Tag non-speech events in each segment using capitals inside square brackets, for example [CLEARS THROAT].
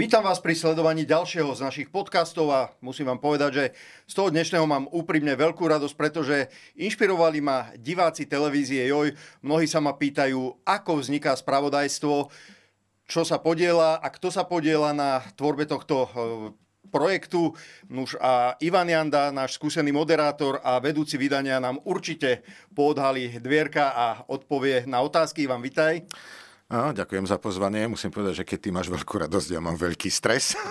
Vítam vás pri sledovaní ďalšieho z našich podcastov a musím vám povedať, že z toho dnešného mám úprimne veľkú radosť, pretože inšpirovali ma diváci televízie Joj. Mnohí sa ma pýtajú, ako vzniká spravodajstvo, čo sa podiela a kto sa podiela na tvorbe tohto e, projektu. Nuž a Ivan Janda, náš skúsený moderátor a vedúci vydania nám určite podhali dvierka a odpovie na otázky. Ivan, vitaj. Áno, ďakujem za pozvanie. Musím povedať, že keď ty máš veľkú radosť, ja mám veľký stres. [LAUGHS]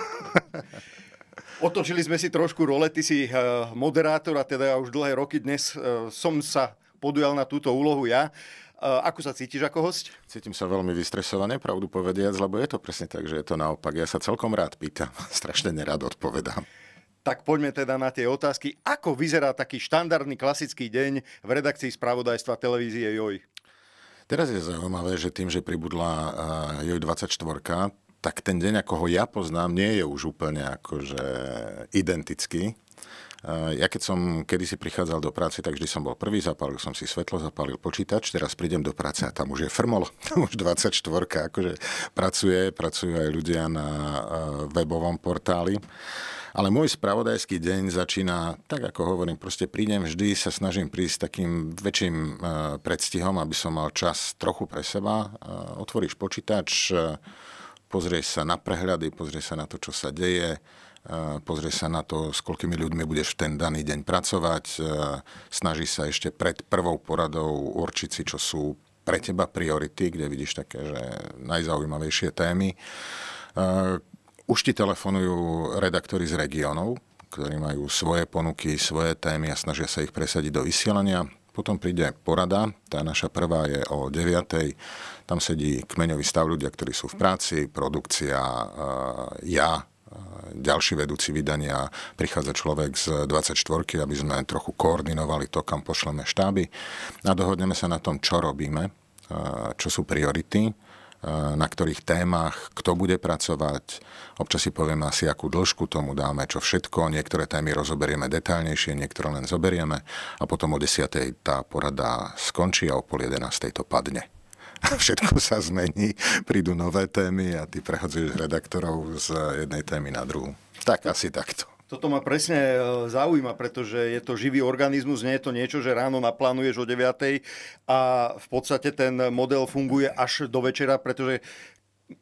Otočili sme si trošku role, ty si eh, moderátor a teda ja už dlhé roky dnes eh, som sa podujal na túto úlohu ja. Eh, ako sa cítiš ako host? Cítim sa veľmi vystresované, pravdu povediac, lebo je to presne tak, že je to naopak. Ja sa celkom rád pýtam, [LAUGHS] strašne nerád odpovedám. Tak poďme teda na tie otázky. Ako vyzerá taký štandardný klasický deň v redakcii spravodajstva televízie JOJ? Teraz je zaujímavé, že tým, že pribudla eh, JOJ24, tak ten deň, ako ho ja poznám, nie je už úplne akože identický Eh, ja keď som kedysi prichádzal do práce, tak vždy som bol prvý, zapálil som si svetlo, zapálil počítač, teraz prídem do práce a tam už je frmol, [LAUGHS] tam už 24, akože pracuje, pracujú aj ľudia na eh, webovom portáli. Ale môj spravodajský deň začína, tak ako hovorím, proste prídem, vždy sa snažím prísť takým väčším eh, predstihom, aby som mal čas trochu pre seba. Otvoríš počítač, pozrieš sa na prehľady, pozrieš sa na to, čo sa deje, Pozrie sa na to, s koľkými ľuďmi budeš v ten daný deň pracovať, snaží sa ešte pred prvou poradou určiť si, čo sú pre teba priority, kde vidíš také, že najzaujímavejšie témy. Už ti telefonujú redaktori z regiónov, ktorí majú svoje ponuky, svoje témy a snažia sa ich presadiť do vysielania. Potom príde porada, tá naša prvá je o 9. Tam sedí kmeňový stav ľudia, ktorí sú v práci, produkcia, ja, ďalší vedúci vydania prichádza človek z 24, aby sme trochu koordinovali to, kam pošleme štáby a dohodneme sa na tom, čo robíme, e, čo sú priority, e, na ktorých témach, kto bude pracovať. Občas si povieme asi, akú dĺžku tomu dáme, čo všetko. Niektoré témy rozoberieme detaľnejšie, niektoré len zoberieme a potom o 10. tá porada skončí a o pol 11. to padne. [LAUGHS] všetko sa zmení, prídu nové témy a ty prehadzuješ redaktorov z jednej témy na druhú. Tak asi takto. Toto ma presne e, zaujíma, pretože je to živý organizmus, nie je to niečo, že ráno naplánuješ o 9 a v podstate ten model funguje až do večera, pretože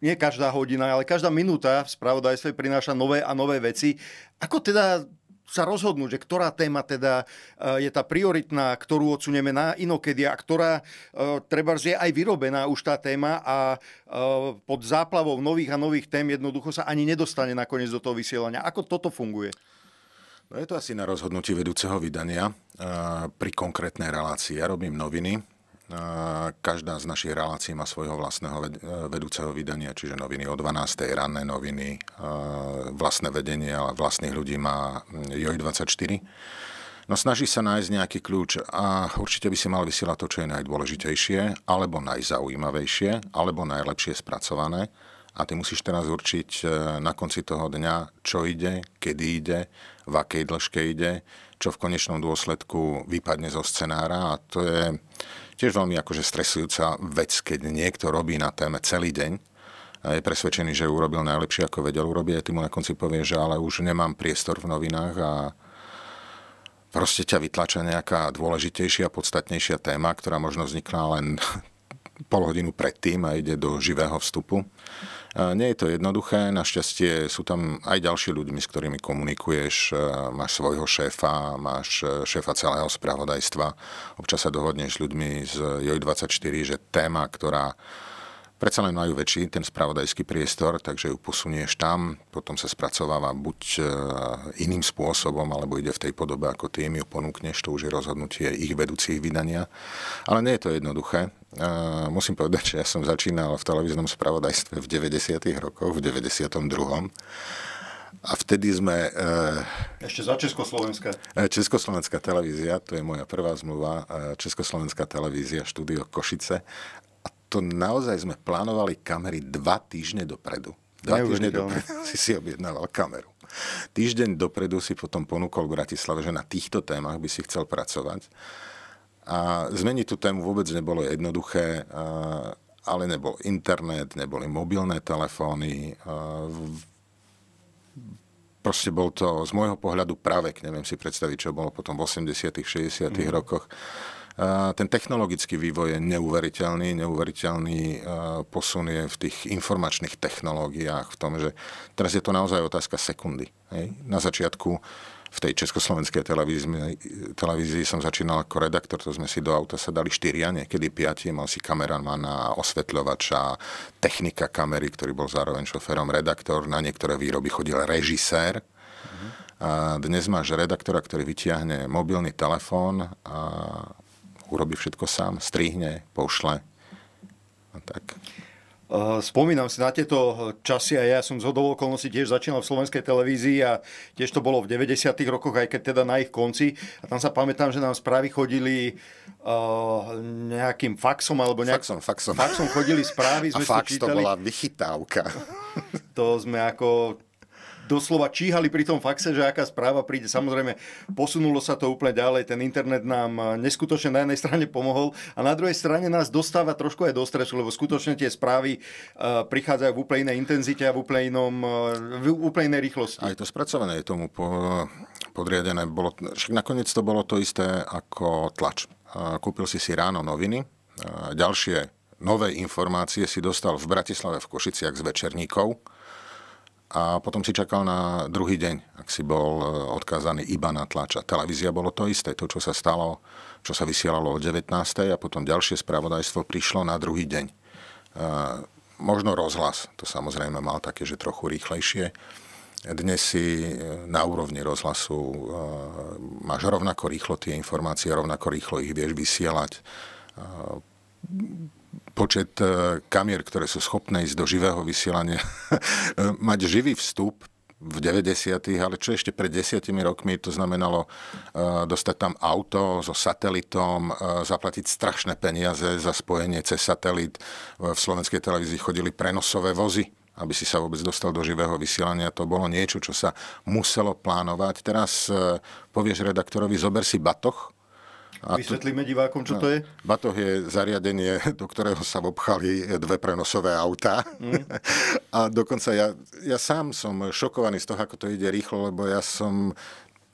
nie každá hodina, ale každá minúta v spravodajstve prináša nové a nové veci. Ako teda sa rozhodnúť, že ktorá téma teda e, je tá prioritná, ktorú odsuneme na inokedy a ktorá e, treba je aj vyrobená už tá téma a e, pod záplavou nových a nových tém jednoducho sa ani nedostane nakoniec do toho vysielania. Ako toto funguje? No je to asi na rozhodnutí vedúceho vydania pri konkrétnej relácii. Ja robím noviny, Každá z našich relácií má svojho vlastného vedúceho vydania, čiže noviny o 12. ranné noviny, vlastné vedenie, ale vlastných ľudí má hm, JOJ24. No snaží sa nájsť nejaký kľúč a určite by si mal vysielať to, čo je najdôležitejšie, alebo najzaujímavejšie, alebo najlepšie spracované. A ty musíš teraz určiť e, na konci toho dňa, čo ide, kedy ide, v akej dĺžke ide, čo v konečnom dôsledku vypadne zo scenára. A to je tiež veľmi akože stresujúca vec, keď niekto robí na téme celý deň a je presvedčený, že urobil najlepšie, ako vedel urobiť a ty mu na konci povie, že ale už nemám priestor v novinách a proste ťa vytlača nejaká dôležitejšia, podstatnejšia téma, ktorá možno vznikla len pol hodinu predtým a ide do živého vstupu. E, nie je to jednoduché, našťastie sú tam aj ďalší ľudmi, s ktorými komunikuješ, e, máš svojho šéfa, máš e, šéfa celého spravodajstva, občas sa dohodneš s ľuďmi z JOJ24, že téma, ktorá predsa len majú väčší ten spravodajský priestor, takže ju posunieš tam, potom sa spracováva buď e, iným spôsobom, alebo ide v tej podobe, ako ty im ju ponúkneš, to už je rozhodnutie ich vedúcich vydania. Ale nie je to jednoduché. E, musím povedať, že ja som začínal v televíznom spravodajstve v 90. rokoch, v 92. A vtedy sme... E, Ešte za Československá. Československá televízia, to je moja prvá zmluva, Československá televízia, štúdio Košice to naozaj sme plánovali kamery dva týždne dopredu. Dva týždne dopredu [LAUGHS] si si objednával kameru. Týždeň dopredu si potom ponúkol v Bratislave, že na týchto témach by si chcel pracovať. A zmeniť tú tému vôbec nebolo jednoduché, ale nebol internet, neboli mobilné telefóny. Proste bol to z môjho pohľadu pravek, neviem si predstaviť, čo bolo potom v 80 60 mm. rokoch. Eh, ten technologický vývoj je neuveriteľný, neuveriteľný eh, posun je v tých informačných technológiách, v tom, že teraz je to naozaj otázka sekundy. Hej? Na začiatku v tej československej televízii, televízii som začínal ako redaktor, to sme si do auta sa dali štyria, niekedy piati, mal si kameramana, osvetľovača, technika kamery, ktorý bol zároveň šoférom, redaktor, na niektoré výroby chodil režisér. Mm-hmm. A eh, dnes máš redaktora, ktorý vytiahne mobilný telefón a urobí všetko sám, strihne, pošle a tak. Eh, spomínam si na tieto časy a ja som z okolností tiež začínal v slovenskej televízii a tiež to bolo v 90. rokoch, aj keď teda na ich konci. A tam sa pamätám, že nám správy chodili uh, nejakým faxom alebo nejak... Faxom, faxom. Faxom chodili správy. [LAUGHS] Sme a fax to bola vychytávka. To sme ako doslova číhali pri tom faxe, že aká správa príde. Samozrejme, posunulo sa to úplne ďalej, ten internet nám eh, neskutočne na jednej [LAUGHS] strane pomohol a na druhej strane nás dostáva trošku aj do stresu, lebo skutočne tie správy eh, prichádzajú v úplne inej intenzite a v úplne, inom, eh, v úplne inej rýchlosti. Aj to spracované je tomu po, podriadené. Bolo, však nakoniec to bolo to isté ako tlač. Kúpil si si ráno noviny, ďalšie nové informácie si dostal v Bratislave v Košiciach z večerníkov a potom si čakal na druhý deň, ak si bol e, odkázaný iba na tlač. A televízia bolo to isté, to, čo sa stalo, čo sa vysielalo o 19. a potom ďalšie spravodajstvo prišlo na druhý deň. E, možno rozhlas, to samozrejme mal také, že trochu rýchlejšie. Dnes si e, na úrovni rozhlasu máš rovnako rýchlo tie informácie, rovnako rýchlo ich vieš vysielať počet e, kamier, ktoré sú schopné ísť do živého vysielania, [LAUGHS] mať živý vstup v 90. ale čo ešte pred desiatimi rokmi, to znamenalo uh, dostať tam auto so satelitom, uh, zaplatiť strašné peniaze za spojenie cez satelit. V slovenskej televízii chodili prenosové vozy, aby si sa vôbec dostal do živého vysielania. To bolo niečo, čo sa muselo plánovať. Teraz povieš redaktorovi, zober si batoh, a Vysvetlíme divákom, čo no, to je? Batoh je zariadenie, [LAUGHS] do ktorého sa obchali dve prenosové autá. Mm. [LAUGHS] A dokonca ja, ja sám som šokovaný z toho, ako to ide rýchlo, lebo ja som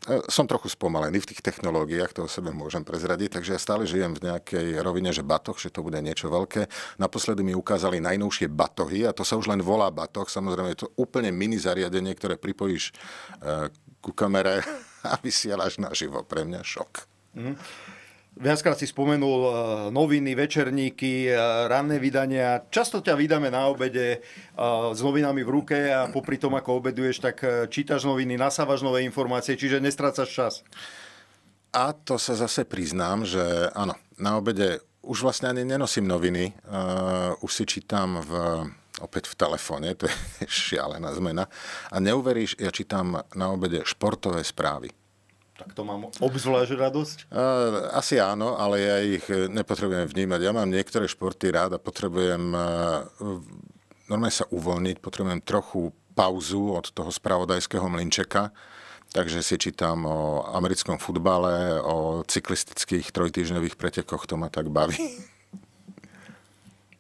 e, som trochu spomalený v tých technológiách, to o sebe môžem prezradiť, takže ja stále žijem v nejakej rovine, že batoh, že to bude niečo veľké. Naposledy mi ukázali najnovšie batohy a to sa už len volá batoh. Samozrejme, je to úplne mini zariadenie, ktoré pripojíš e, ku kamere [LAUGHS] a vysielaš naživo. Pre mňa šok. Mm. Viackrát si spomenul eh, noviny, večerníky, eh, ranné vydania. Často ťa vydáme na obede eh, s novinami v ruke a popri tom, ako obeduješ, tak čítaš noviny, nasávaš nové informácie, čiže nestrácaš čas. A to sa zase priznám, že áno, na obede už vlastne ani nenosím noviny, už si čítam v, opäť v telefóne, to je [LAUGHS] šialená zmena. A neuveríš, ja čítam na obede športové správy tak to mám obzvlášť radosť? Asi áno, ale ja ich eh, nepotrebujem vnímať. Ja mám niektoré športy rád a potrebujem eh, normálne sa uvoľniť, potrebujem trochu pauzu od toho spravodajského mlinčeka, takže si čítam o americkom futbale, o cyklistických trojtýždňových pretekoch, to ma tak baví. [LAUGHS]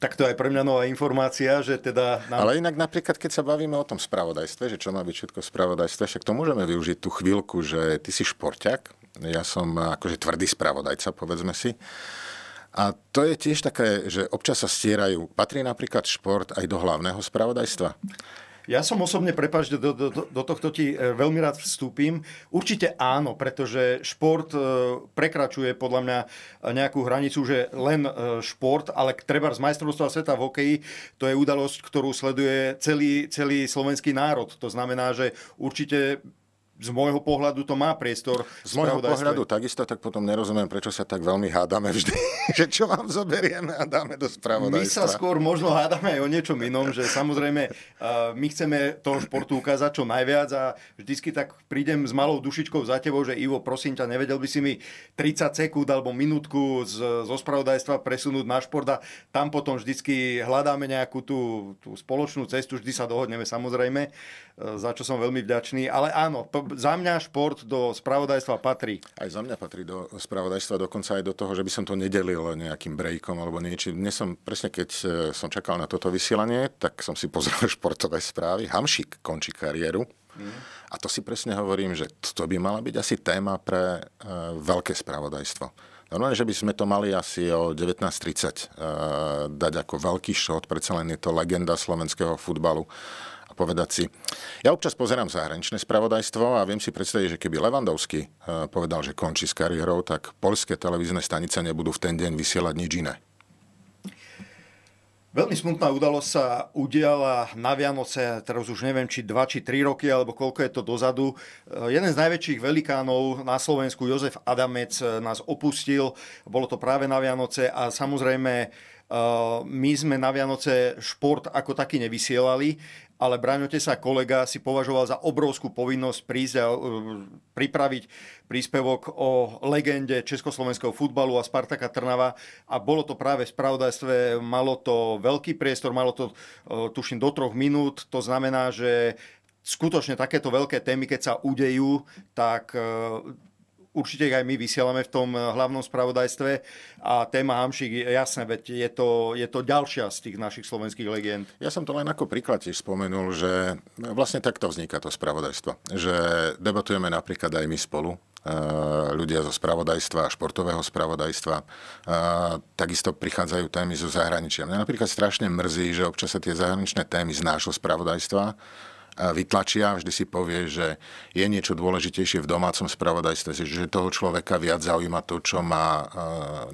tak to je pre mňa nová informácia, že teda... Nám... Ale inak napríklad, keď sa bavíme o tom spravodajstve, že čo má byť všetko spravodajstve, však to môžeme využiť tú chvíľku, že ty si športiak, ja som eh, akože tvrdý spravodajca, povedzme si. A to je tiež také, že občas sa stierajú. Patrí napríklad šport aj do hlavného spravodajstva? Ja som osobne, prepáč, do, do, do tohto ti e, veľmi rád vstúpim. Určite áno, pretože šport e, prekračuje podľa mňa e, nejakú hranicu, že len šport, ale treba z majstrovstva sveta v hokeji, to je udalosť, ktorú sleduje celý, celý slovenský národ. To znamená, že určite z môjho pohľadu to má priestor. Z môjho pohľadu takisto, tak potom nerozumiem, prečo sa tak veľmi hádame vždy, [LAUGHS] že čo vám zoberieme a dáme do spravodajstva. My sa skôr možno hádame aj o niečom inom, že samozrejme [LAUGHS] eh, my chceme toho športu ukázať čo najviac a vždycky tak prídem s malou dušičkou za tebou, že Ivo, prosím ťa, nevedel by si mi 30 sekúnd alebo minútku z, zo spravodajstva presunúť na šport a tam potom vždycky hľadáme nejakú tú, tú spoločnú cestu, vždy sa dohodneme samozrejme, eh, za čo som veľmi vďačný, ale áno, za mňa šport do spravodajstva patrí. Aj za mňa patrí do spravodajstva, dokonca aj do toho, že by som to nedelil nejakým breakom alebo niečím. Dnes som, presne keď e, som čakal na toto vysielanie, tak som si pozrel [LAUGHS] športové správy. Hamšik končí kariéru. Mm. A to si presne hovorím, že to by mala byť asi téma pre e, veľké spravodajstvo. Normálne, že by sme to mali asi o 19.30 e, dať ako veľký šot, predsa len je to legenda slovenského futbalu a povedať si. Ja občas pozerám zahraničné spravodajstvo a viem si predstaviť, že keby Levandovský eh, povedal, že končí s kariérou, tak poľské televízne stanice nebudú v ten deň vysielať nič iné. Veľmi smutná udalosť sa udiala na Vianoce, teraz už neviem, či 2 či 3 roky, alebo koľko je to dozadu. Eh, jeden z najväčších velikánov na Slovensku, Jozef Adamec, eh, nás opustil. Bolo to práve na Vianoce a samozrejme Eh, my sme na Vianoce šport ako taký nevysielali, ale Braňote sa kolega si považoval za obrovskú povinnosť prísť a eh, pripraviť príspevok o legende československého futbalu a Spartaka Trnava a bolo to práve v spravodajstve, malo to veľký priestor, malo to eh, tuším do troch minút, to znamená, že skutočne takéto veľké témy, keď sa udejú, tak určite aj my vysielame v tom eh, hlavnom spravodajstve. A téma Hamšík, jasné, veď je to, je to ďalšia z tých našich slovenských legend. Ja som to len ako príklad tiež spomenul, že vlastne takto vzniká to spravodajstvo. Že debatujeme napríklad aj my spolu, eh, ľudia zo spravodajstva, športového spravodajstva. Eh, takisto prichádzajú témy zo zahraničia. Mňa napríklad strašne mrzí, že občas sa tie zahraničné témy z nášho spravodajstva vytlačia. Vždy si povie, že je niečo dôležitejšie v domácom spravodajstve, že toho človeka viac zaujíma to, čo má e,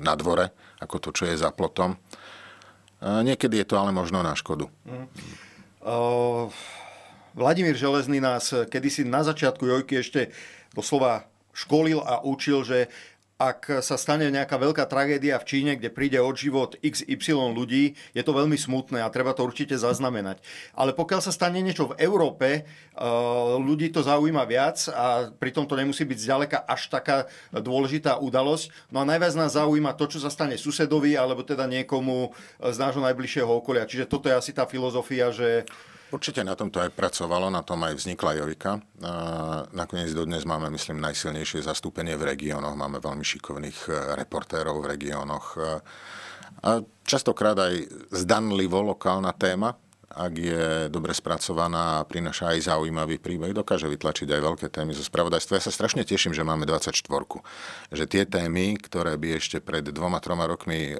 na dvore, ako to, čo je za plotom. E, niekedy je to ale možno na škodu. Mm. Uh, Vladimír Železný nás kedysi na začiatku Jojky ešte doslova školil a učil, že ak sa stane nejaká veľká tragédia v Číne, kde príde od život XY ľudí, je to veľmi smutné a treba to určite zaznamenať. Ale pokiaľ sa stane niečo v Európe, e, ľudí to zaujíma viac a pritom to nemusí byť zďaleka až taká dôležitá udalosť. No a najviac nás zaujíma to, čo sa stane susedovi alebo teda niekomu z nášho najbližšieho okolia. Čiže toto je asi tá filozofia, že Určite na tomto aj pracovalo, na tom aj vznikla Jovika. Nakoniec dodnes máme, myslím, najsilnejšie zastúpenie v regiónoch. Máme veľmi šikovných e, reportérov v regiónoch. E, a častokrát aj zdanlivo lokálna téma ak je dobre spracovaná a prináša aj zaujímavý príbeh, dokáže vytlačiť aj veľké témy zo spravodajstva. Ja sa strašne teším, že máme 24. Že tie témy, ktoré by ešte pred dvoma, troma rokmi e,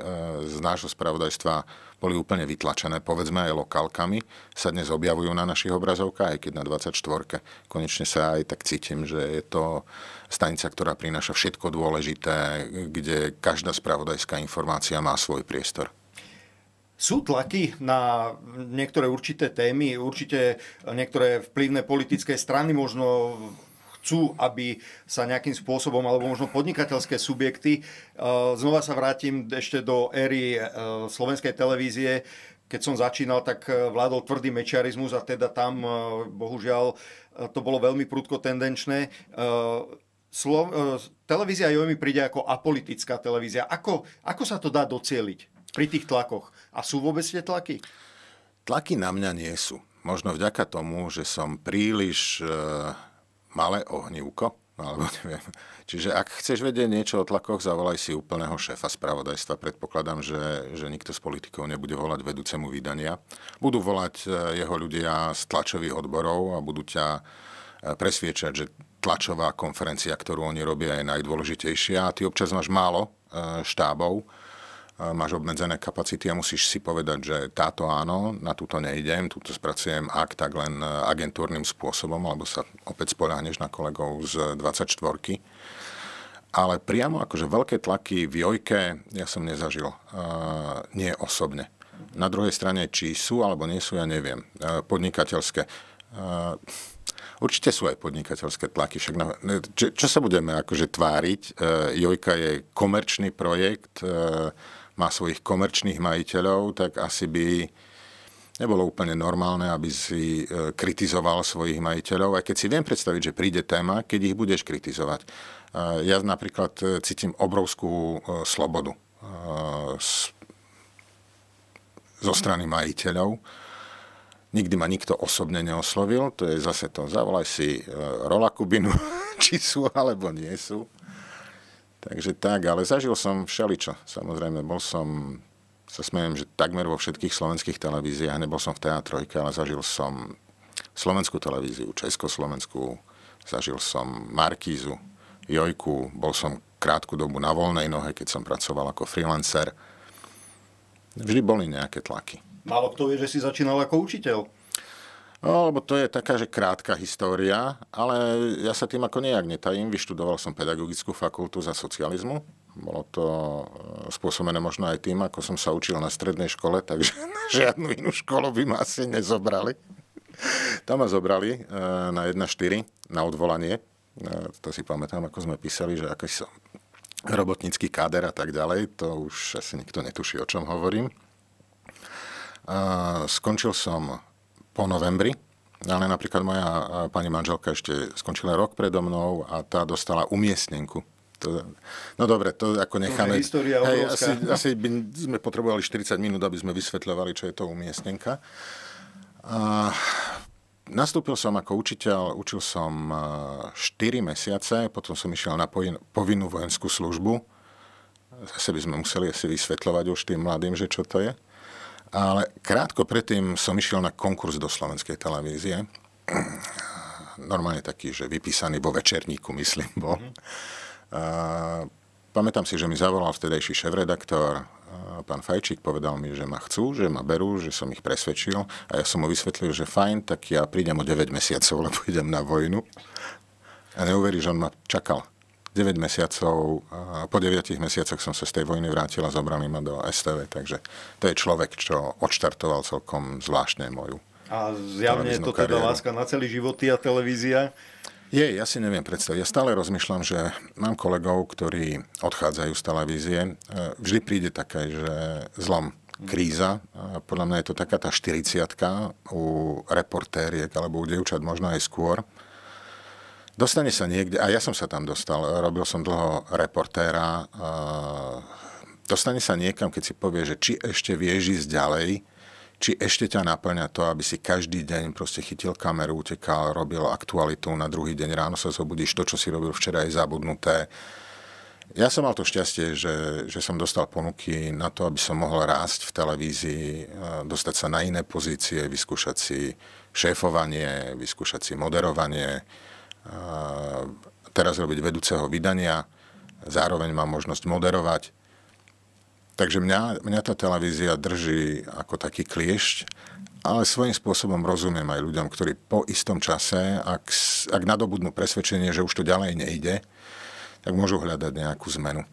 z nášho spravodajstva boli úplne vytlačené, povedzme aj lokálkami, sa dnes objavujú na našich obrazovkách, aj keď na 24. Konečne sa aj tak cítim, že je to stanica, ktorá prináša všetko dôležité, kde každá spravodajská informácia má svoj priestor. Sú tlaky na niektoré určité témy, určite niektoré vplyvné politické strany možno chcú, aby sa nejakým spôsobom, alebo možno podnikateľské subjekty, e, znova sa vrátim ešte do éry e, slovenskej televízie, keď som začínal, tak e, vládol tvrdý mečiarizmus a teda tam, bohužiaľ, to bolo veľmi prudko tendenčné. Slo- televízia Jojmy príde ako apolitická televízia. Ako, ako sa to dá docieliť? Pri tých tlakoch. A sú vôbec tie tlaky? Tlaky na mňa nie sú. Možno vďaka tomu, že som príliš e, malé ohnívko, alebo [LAUGHS] neviem. Čiže ak chceš vedieť niečo o tlakoch, zavolaj si úplného šéfa spravodajstva. Predpokladám, že, že nikto z politikov nebude volať vedúcemu vydania. Budú volať e, jeho ľudia z tlačových odborov a budú ťa e, presviečať, že tlačová konferencia, ktorú oni robia, je najdôležitejšia a ty občas máš málo e, štábov máš obmedzené kapacity a musíš si povedať, že táto áno, na túto nejdem, túto spracujem ak tak len e, agentúrnym spôsobom, alebo sa opäť spoláhneš na kolegov z 24 -ky. Ale priamo akože veľké tlaky v Jojke ja som nezažil. E, nie osobne. Na druhej strane, či sú alebo nie sú, ja neviem. E, podnikateľské. Určite sú aj podnikateľské tlaky. Však na, čo, čo sa budeme akože tváriť? E, Jojka je komerčný projekt, e, má svojich komerčných majiteľov, tak asi by nebolo úplne normálne, aby si e, kritizoval svojich majiteľov, aj keď si viem predstaviť, že príde téma, keď ich budeš kritizovať. E, ja napríklad e, cítim obrovskú slobodu zo strany majiteľov. Nikdy ma nikto osobne neoslovil, to je zase to, zavolaj si Rola Kubinu, [LAUGHS] či sú alebo nie sú. Takže tak, ale zažil som všeličo. Samozrejme, bol som, sa smejem, že takmer vo všetkých slovenských televíziách, nebol som v teatrojke, ale zažil som slovenskú televíziu, československú, zažil som Markízu, Jojku, bol som krátku dobu na voľnej nohe, keď som pracoval ako freelancer. Vždy boli nejaké tlaky. Málo kto vie, že si začínal ako učiteľ. No, lebo to je taká, že krátka história, ale ja sa tým ako nejak netajím. Vyštudoval som pedagogickú fakultu za socializmu. Bolo to eh, spôsobené možno aj tým, ako som sa učil na strednej škole, takže [LAUGHS] na žiadnu inú školu by ma asi nezobrali. Tam ma zobrali eh, na 1.4 na odvolanie. Eh, to si pamätám, ako sme písali, že aký som robotnícky káder a tak ďalej. To už asi nikto netuší, o čom hovorím. Skončil som po novembri, ale napríklad moja pani manželka ešte skončila rok predo mnou a tá dostala umiestnenku to, no dobre, to ako necháme... To je hej, asi, asi by sme potrebovali 40 minút, aby sme vysvetľovali, čo je to umiestnenka. A nastúpil som ako učiteľ, učil som 4 mesiace, potom som išiel na povinnú vojenskú službu. Zase by sme museli asi vysvetľovať už tým mladým, že čo to je. Ale krátko predtým som išiel na konkurs do slovenskej televízie. Normálne taký, že vypísaný vo večerníku, myslím, bol. Mhm. A, pamätám si, že mi zavolal vtedajší šéf-redaktor, pán Fajčík povedal mi, že ma chcú, že ma berú, že som ich presvedčil a ja som mu vysvetlil, že fajn, tak ja prídem o 9 mesiacov, lebo idem na vojnu. A neuveríš, on ma čakal 9 mesiacov, po 9 mesiacoch som sa z tej vojny vrátil a zobrali ma do STV, takže to je človek, čo odštartoval celkom zvláštne moju A zjavne je to teda kariéru. láska na celý život a televízia? Je, ja si neviem predstaviť. Ja stále rozmýšľam, že mám kolegov, ktorí odchádzajú z televízie. E, vždy príde také, že zlom kríza. Podľa mňa je to taká tá 40 u reportériek alebo u dievčat možno aj skôr Dostane sa niekde, a ja som sa tam dostal, robil som dlho reportéra, dostane sa niekam, keď si povie, že či ešte vieš ísť ďalej, či ešte ťa naplňa to, aby si každý deň proste chytil kameru, utekal, robil aktualitu, na druhý deň ráno sa zobudíš, to, čo si robil včera, je zabudnuté. Ja som mal to šťastie, že, že som dostal ponuky na to, aby som mohol rásť v televízii, dostať sa na iné pozície, vyskúšať si šéfovanie, vyskúšať si moderovanie, teraz robiť vedúceho vydania, zároveň mám možnosť moderovať. Takže mňa, mňa tá televízia drží ako taký kliešť, ale svojím spôsobom rozumiem aj ľuďom, ktorí po istom čase, ak, ak nadobudnú presvedčenie, že už to ďalej nejde, tak môžu hľadať nejakú zmenu.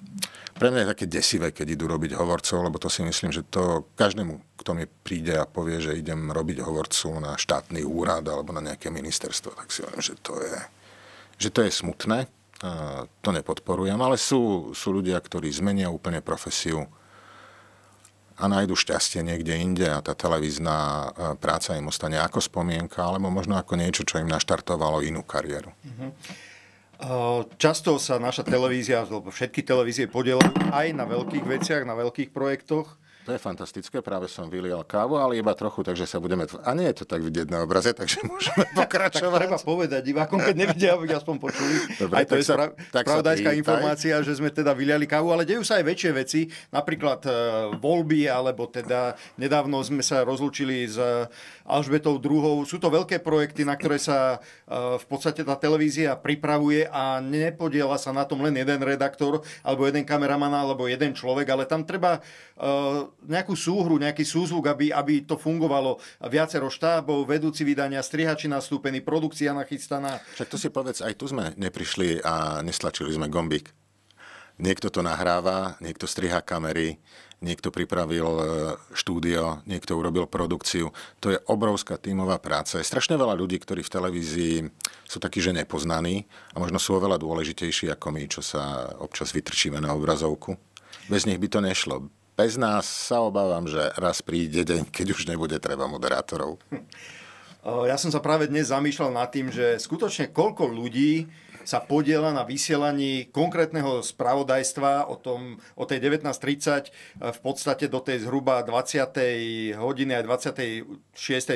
Pre mňa je také desivé, keď idú robiť hovorcov, lebo to si myslím, že to každému, kto mi príde a povie, že idem robiť hovorcu na štátny úrad alebo na nejaké ministerstvo, tak si hovorím, že to je, že to je smutné, a to nepodporujem, ale sú, sú ľudia, ktorí zmenia úplne profesiu a nájdu šťastie niekde inde a tá televízna e, práca im ostane ako spomienka, alebo možno ako niečo, čo im naštartovalo inú kariéru. Mm-hmm. Eh, často sa naša televízia, alebo všetky televízie podielajú aj na veľkých veciach, na veľkých projektoch. To je fantastické, práve som vylial kávu, ale iba trochu, takže sa budeme... A nie je to tak vidieť na obraze, takže [LAUGHS] môžeme pokračovať. tak treba povedať divákom, keď nevidia, aby aspoň počuli. Dobre, aj to je pravdajská sa, informácia, že sme teda vyliali kávu, ale dejú sa aj väčšie veci, napríklad uh, voľby, alebo teda nedávno sme sa rozlúčili s e, Alžbetou druhou. Sú to veľké projekty, na ktoré sa uh, v podstate tá televízia pripravuje a nepodiela sa na tom len jeden redaktor, alebo jeden kameraman, alebo jeden človek, ale tam treba uh, nejakú súhru, nejaký súzvuk, aby, aby to fungovalo. Viacero štábov, vedúci vydania, strihači nastúpení, produkcia nachystaná. Však to si povedz, aj tu sme neprišli a neslačili sme gombík. Niekto to nahráva, niekto striha kamery, niekto pripravil e, štúdio, niekto urobil produkciu. To je obrovská tímová práca. Je strašne veľa ľudí, ktorí v televízii sú takí, že nepoznaní a možno sú oveľa dôležitejší ako my, čo sa občas vytrčíme na obrazovku. Bez nich by to nešlo bez nás sa obávam, že raz príde deň, keď už nebude treba moderátorov. [LAUGHS] Ja som sa práve dnes zamýšľal nad tým, že skutočne koľko ľudí sa podiela na vysielaní konkrétneho spravodajstva o, tom, o tej 19.30 e, v podstate do tej zhruba 20. hodiny a 26.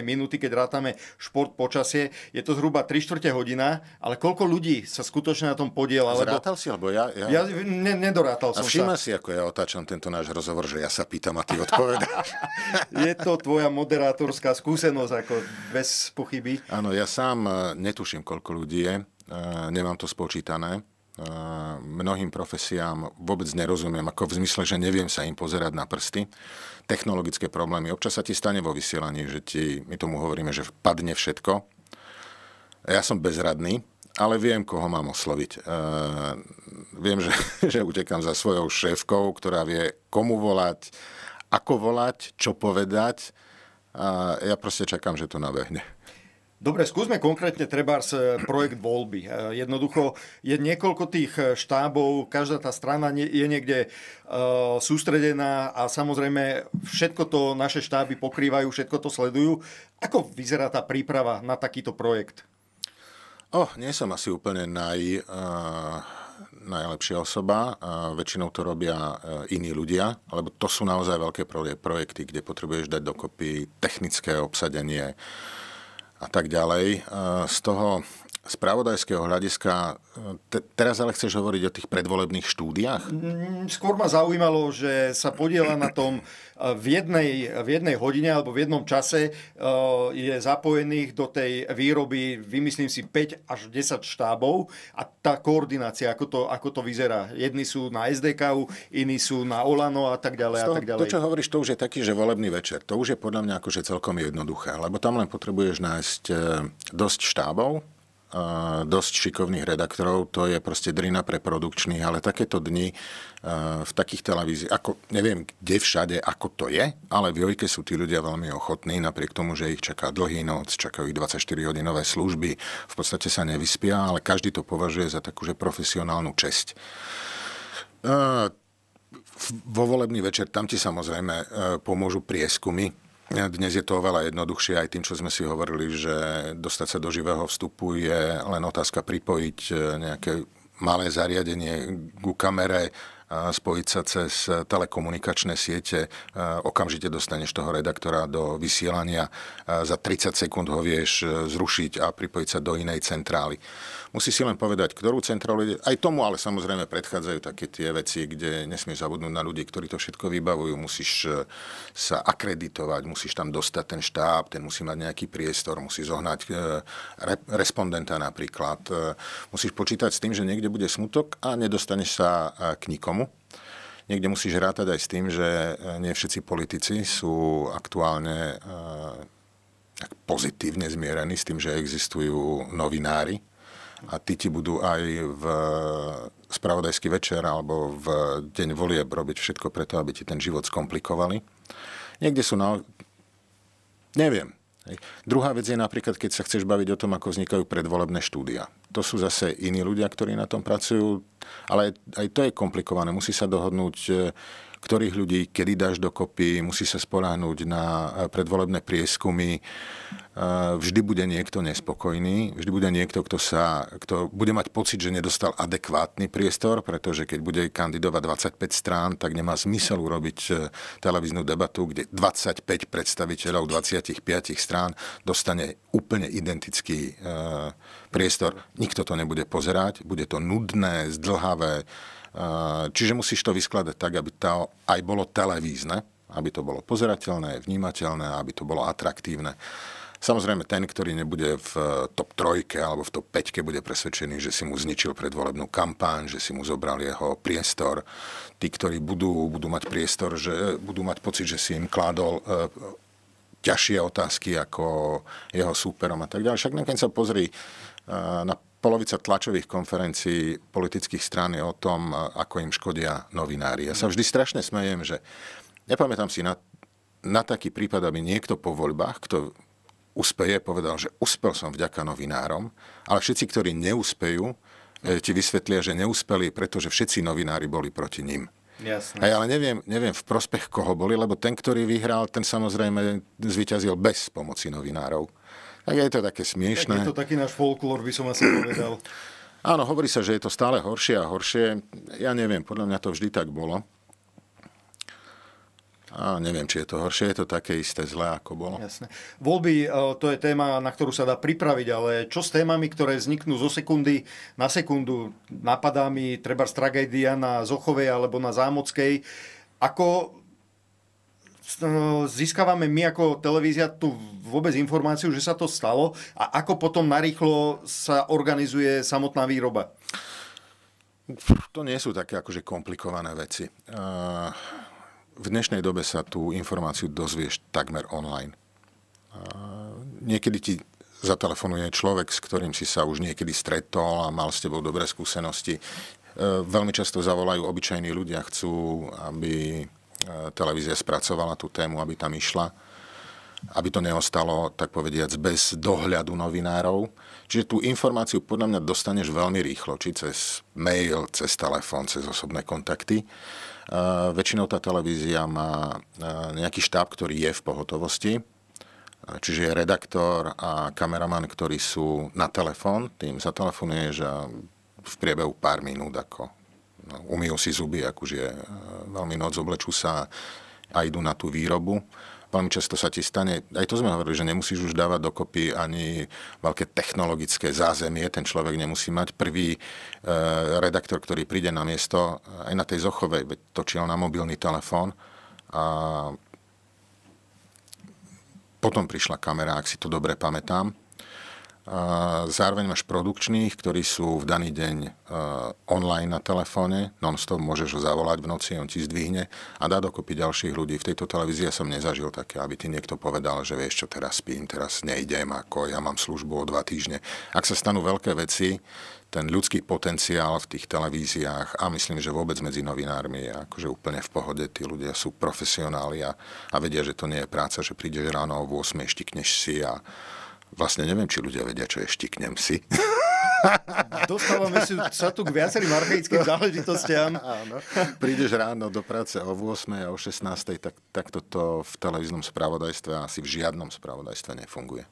minúty, keď rátame šport počasie. Je to zhruba 3 čtvrte hodina, ale koľko ľudí sa skutočne na tom podiela? Zrátal lebo... si, alebo ja? Ja, ja ne, nedorátal a som sa. si, ako ja otáčam tento náš rozhovor, že ja sa pýtam a ty odpovedáš. [LAUGHS] je to tvoja moderátorská skúsenosť, ako bez pochyby. Áno, ja sám e, netuším, koľko ľudí je. Eh, nemám to spočítané. Eh, mnohým profesiám vôbec nerozumiem, ako v zmysle, že neviem sa im pozerať na prsty. Technologické problémy. Občas sa ti stane vo vysielaní, že ti, my tomu hovoríme, že padne všetko. Ja som bezradný, ale viem, koho mám osloviť. Uh, viem, že, [LAUGHS] že utekám za svojou šéfkou, ktorá vie, komu volať, ako volať, čo povedať. A ja proste čakám, že to nabehne. Dobre, skúsme konkrétne trebárs eh, projekt voľby. Eh, jednoducho je niekoľko tých eh, štábov, každá tá strana je niekde sústredená a samozrejme všetko to naše štáby pokrývajú, všetko to sledujú. Ako vyzerá tá príprava na takýto projekt? Oh, nie som asi úplne naj, uh najlepšia osoba. Uh, väčšinou to robia iní ľudia, lebo to sú naozaj veľké projekty, kde potrebuješ dať dokopy technické obsadenie, a tak ďalej. Z toho spravodajského hľadiska, e, te, teraz ale chceš hovoriť o tých predvolebných štúdiách? Mm, skôr ma zaujímalo, že sa podiela na tom e, v jednej, v jednej hodine alebo v jednom čase e, je zapojených do tej výroby, vymyslím si, 5 až 10 štábov a tá koordinácia, ako to, ako to vyzerá. Jedni sú na SDK, iní sú na Olano a tak ďalej. Toho, a tak ďalej. To, čo hovoríš, to už je taký, že volebný večer. To už je podľa mňa akože celkom jednoduché, lebo tam len potrebuješ nájsť dosť štábov, Eh, dosť šikovných redaktorov, to je proste drina pre produkčných, ale takéto dni eh, v takých televíziách, ako neviem kde všade, ako to je, ale v Jojke sú tí ľudia veľmi ochotní, napriek tomu, že ich čaká dlhý noc, čakajú ich 24-hodinové služby, v podstate sa nevyspia, ale každý to považuje za takúže profesionálnu česť eh, vo volebný večer, tam ti samozrejme pomôžu prieskumy, dnes je to oveľa jednoduchšie aj tým, čo sme si hovorili, že dostať sa do živého vstupu je len otázka pripojiť e, nejaké malé zariadenie ku kamere, spojiť sa cez telekomunikačné siete, e, okamžite dostaneš toho redaktora do vysielania, za 30 sekúnd ho vieš e, zrušiť a pripojiť sa do inej centrály. Musí si len povedať, ktorú centrálu ide. Aj tomu ale samozrejme predchádzajú také tie veci, kde nesmieš zabudnúť na ľudí, ktorí to všetko vybavujú. Musíš eh, sa akreditovať, musíš tam dostať ten štáb, ten musí mať nejaký priestor, musí zohnať eh, respondenta napríklad. Eh, musíš počítať s tým, že niekde bude smutok a nedostaneš sa k nikomu niekde musíš rátať aj s tým, že nie všetci politici sú aktuálne pozitívne zmierení s tým, že existujú novinári, a tí ti budú aj v e, spravodajský večer alebo v deň volieb robiť všetko preto, aby ti ten život skomplikovali. Niekde sú na... Neviem. Hej. Druhá vec je napríklad, keď sa chceš baviť o tom, ako vznikajú predvolebné štúdia. To sú zase iní ľudia, ktorí na tom pracujú, ale aj to je komplikované. Musí sa dohodnúť e, ktorých ľudí kedy dáš dokopy, musí sa spoláhnuť na eh, predvolebné prieskumy. Eh, vždy bude niekto nespokojný, vždy bude niekto, kto, sa, kto bude mať pocit, že nedostal adekvátny priestor, pretože keď bude kandidovať 25 strán, tak nemá zmysel urobiť eh, televíznu debatu, kde 25 predstaviteľov 25 strán dostane úplne identický priestor. Nikto to nebude pozerať, bude to nudné, zdlhavé, Eh, čiže musíš to vyskladať tak, aby to aj bolo televízne, aby to bolo pozerateľné, vnímateľné, aby to bolo atraktívne. Samozrejme, ten, ktorý nebude v eh, top trojke alebo v top 5 bude presvedčený, že si mu zničil predvolebnú kampán, že si mu zobral jeho priestor. Tí, ktorí budú, budú mať priestor, že eh, budú mať pocit, že si im kládol e, ťažšie otázky ako jeho súperom a tak ďalej. Však nakoniec sa pozri e, na polovica tlačových konferencií politických strán je o tom, ako im škodia novinári. Ja sa vždy strašne smejem, že nepamätám si na, na taký prípad, aby niekto po voľbách, kto uspeje, povedal, že uspel som vďaka novinárom, ale všetci, ktorí neúspejú, e, ti vysvetlia, že neúspeli, pretože všetci novinári boli proti ním. Jasne. A ja ale neviem, neviem v prospech koho boli, lebo ten, ktorý vyhral, ten samozrejme zvyťazil bez pomoci novinárov. Tak je to také smiešné. Tak je to taký náš folklór, by som asi povedal. [CLEARS THROAT] Áno, hovorí sa, že je to stále horšie a horšie. Ja neviem, podľa mňa to vždy tak bolo. A neviem, či je to horšie, je to také isté zlé, ako bolo. Jasne. Voľby, e, to je téma, na ktorú sa dá pripraviť, ale čo s témami, ktoré vzniknú zo sekundy na sekundu? Napadá mi treba z tragédia na Zochovej alebo na Zámockej. Ako získavame my ako televízia tu vôbec informáciu, že sa to stalo a ako potom narýchlo sa organizuje samotná výroba? To nie sú také akože komplikované veci. Eh, v dnešnej dobe sa tú informáciu dozvieš takmer online. Eh, niekedy ti zatelefonuje človek, s ktorým si sa už niekedy stretol a mal s tebou dobré skúsenosti. Eh, veľmi často zavolajú obyčajní ľudia, chcú, aby E, televízia spracovala tú tému, aby tam išla, aby to neostalo, tak povediac, bez dohľadu novinárov. Čiže tú informáciu podľa mňa dostaneš veľmi rýchlo, či cez mail, cez telefón, cez osobné kontakty. Uh, väčšinou tá televízia má uh, nejaký štáb, ktorý je v pohotovosti, čiže je redaktor a kameraman, ktorí sú na telefón, tým zatelefonuješ a v priebehu pár minút ako umýjú si zuby, akože veľmi noc oblečú sa a idú na tú výrobu. Veľmi často sa ti stane, aj to sme hovorili, že nemusíš už dávať dokopy ani veľké technologické zázemie, ten človek nemusí mať. Prvý e, redaktor, ktorý príde na miesto, aj na tej Zochovej, veď točil na mobilný telefón a potom prišla kamera, ak si to dobre pamätám. Zároveň máš produkčných, ktorí sú v daný deň e, online na telefóne, non-stop môžeš ho zavolať v noci, on ti zdvihne a dá dokopy ďalších ľudí. V tejto televízii ja som nezažil také, aby ti niekto povedal, že vieš čo, teraz spím, teraz nejdem, ako ja mám službu o dva týždne. Ak sa stanú veľké veci, ten ľudský potenciál v tých televíziách a myslím, že vôbec medzi novinármi je akože úplne v pohode. Tí ľudia sú profesionáli a, a vedia, že to nie je práca, že prídeš ráno o 8, štikneš si a, Vlastne neviem, či ľudia vedia, čo je štiknem si. [LAUGHS] Dostávame si sa tu k viacerým archeickým záležitostiam. [LAUGHS] Áno. Prídeš ráno do práce o 8 a o 16, tak, tak toto v televíznom spravodajstve asi v žiadnom spravodajstve nefunguje.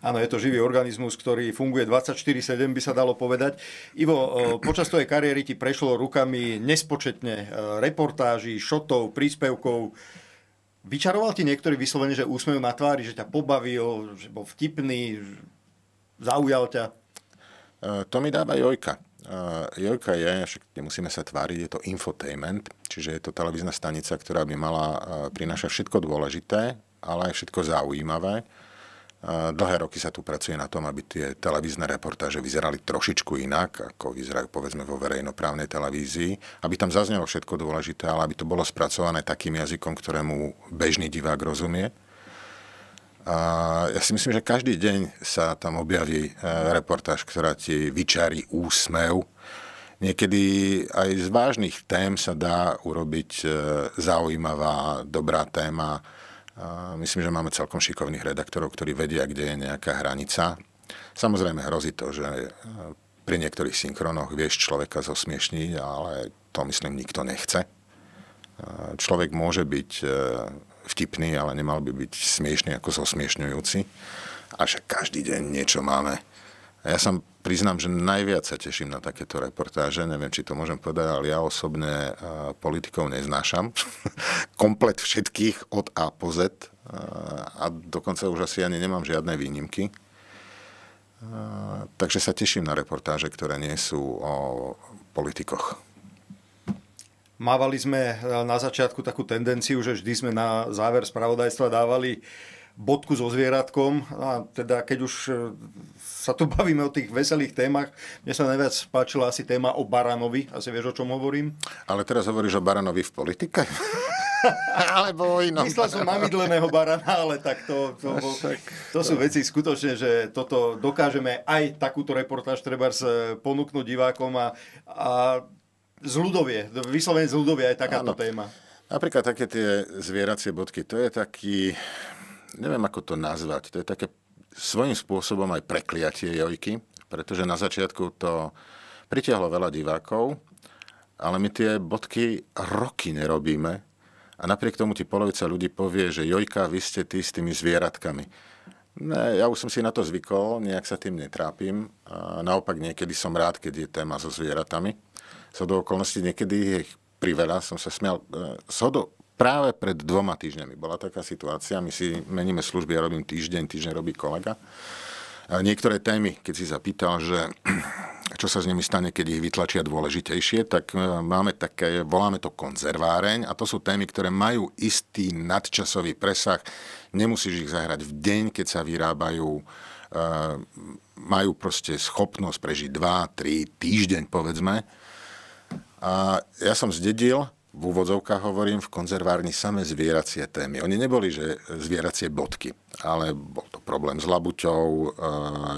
Áno, je to živý organizmus, ktorý funguje 24-7, by sa dalo povedať. Ivo, počas tvojej kariéry ti prešlo rukami nespočetne e, reportáží, šotov, príspevkov, Vyčaroval ti niektorý vyslovene, že úsmev na tvári, že ťa pobavil, že bol vtipný, že zaujal ťa? E, to mi dáva Jojka. E, Jojka je, však nemusíme sa tváriť, je to infotainment, čiže je to televízna stanica, ktorá by mala e, prinášať všetko dôležité, ale aj všetko zaujímavé. Dlhé roky sa tu pracuje na tom, aby tie televízne reportáže vyzerali trošičku inak, ako vyzerajú povedzme vo verejnoprávnej televízii, aby tam zaznelo všetko dôležité, ale aby to bolo spracované takým jazykom, ktorému bežný divák rozumie. A ja si myslím, že každý deň sa tam objaví e, reportáž, ktorá ti vyčarí úsmev. Niekedy aj z vážnych tém sa dá urobiť e, zaujímavá, dobrá téma, Myslím, že máme celkom šikovných redaktorov, ktorí vedia, kde je nejaká hranica. Samozrejme hrozí to, že e, pri niektorých synchronoch vieš človeka zosmiešniť, ale to myslím nikto nechce. E, človek môže byť e, vtipný, ale nemal by byť smiešný ako zosmiešňujúci. A však každý deň niečo máme ja sa priznám, že najviac sa teším na takéto reportáže. Neviem, či to môžem povedať, ale ja osobne politikov neznášam. [LAUGHS] Komplet všetkých od A po Z. A dokonca už asi ani nemám žiadne výnimky. Takže sa teším na reportáže, ktoré nie sú o politikoch. Mávali sme e, na začiatku takú tendenciu, že vždy sme na záver spravodajstva dávali bodku so zvieratkom. A teda keď už e, sa tu [LAUGHS] bavíme o tých veselých témach. Mne sa najviac páčila asi téma o Baranovi. Asi vieš, o čom hovorím. Ale teraz hovoríš o Baranovi v politike? [LAUGHS] Alebo o inom. Myslel som mamidleného barana, ale tak to, to, bol, no, to sú veci skutočne, že toto dokážeme aj takúto reportáž treba e, ponúknuť divákom a, a z ľudovie, vyslovene z ľudovie aj takáto ano. téma. Napríklad také tie zvieracie bodky, to je taký, neviem ako to nazvať, to je také svojím spôsobom aj prekliatie Jojky, pretože na začiatku to pritiahlo veľa divákov, ale my tie bodky roky nerobíme a napriek tomu ti polovica ľudí povie, že Jojka, vy ste tí s tými zvieratkami. Ne, ja už som si na to zvykol, nejak sa tým netrápim. A naopak niekedy som rád, keď je téma so zvieratami. Sodo do okolností niekedy ich priveľa, som sa smial. E, Sodo práve pred dvoma týždňami bola taká situácia. My si meníme služby, ja robím týždeň, týždeň robí kolega. Niektoré témy, keď si zapýtal, že [CLEARS THROAT] čo sa s nimi stane, keď ich vytlačia dôležitejšie, tak e, máme také, voláme to konzerváreň a to sú témy, ktoré majú istý nadčasový presah. Nemusíš ich zahrať v deň, keď sa vyrábajú e, majú proste schopnosť prežiť 2-3 týždeň, povedzme. A ja som zdedil v úvodzovkách hovorím, v konzervárni same zvieracie témy. Oni neboli, že zvieracie bodky, ale bol to problém s labuťou, e,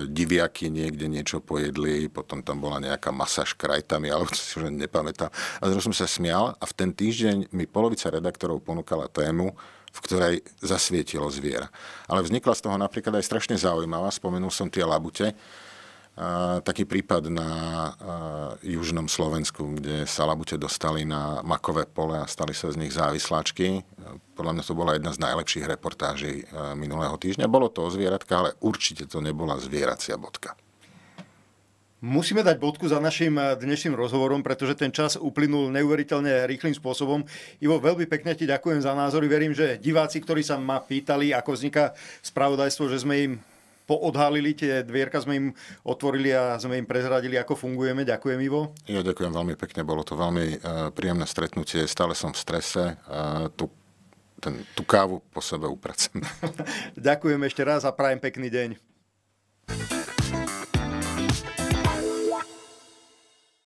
diviaky niekde niečo pojedli, potom tam bola nejaká masa krajtami, alebo to si už nepamätám. A zrovna som sa smial a v ten týždeň mi polovica redaktorov ponúkala tému, v ktorej zasvietilo zviera. Ale vznikla z toho napríklad aj strašne zaujímavá, spomenul som tie labute, taký prípad na južnom Slovensku, kde sa labute dostali na makové pole a stali sa z nich závisláčky. Podľa mňa to bola jedna z najlepších reportáží e, minulého týždňa. Bolo to o zvieratka, ale určite to nebola zvieracia bodka. Musíme dať bodku za našim e, dnešným rozhovorom, pretože ten čas uplynul neuveriteľne rýchlým spôsobom. Ivo, veľmi pekne ti ďakujem za názory. Verím, že diváci, ktorí sa ma pýtali, ako vzniká spravodajstvo, že sme im odhalili tie dvierka, sme im otvorili a sme im prezradili, ako fungujeme. Ďakujem, Ivo. Ja ďakujem veľmi pekne, bolo to veľmi eh, príjemné stretnutie, stále som v strese. Eh, tu ten, tú kávu po sebe upracujem. [LAUGHS] Ďakujem ešte raz a prajem pekný deň.